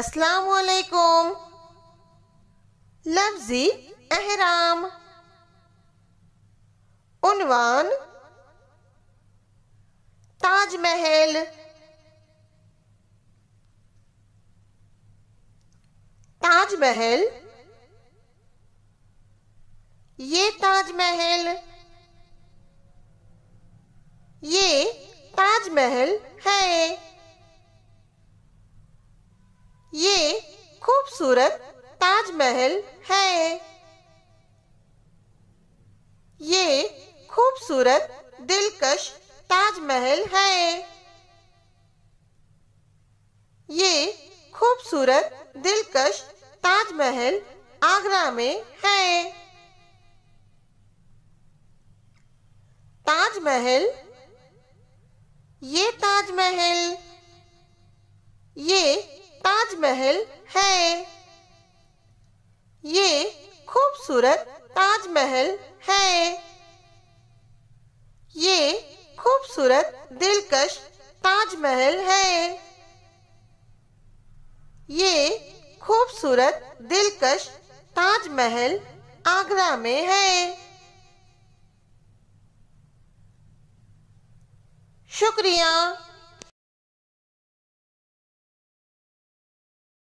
अस्सलाम लफ्जी अहराम उनवान ताजमहल ताजमहल ये ताजमहल ये ताजमहल है खूबसूरत ताजमहल है ये खूबसूरत दिलकश ताजमहल है ये खूबसूरत दिलकश ताजमहल आगरा में है ताजमहल ये ताजमहल ये महल है ये खूबसूरत ताजमहल है ये खूबसूरत दिलकश ताजमहल है ये खूबसूरत दिलकश ताजमहल आगरा में है शुक्रिया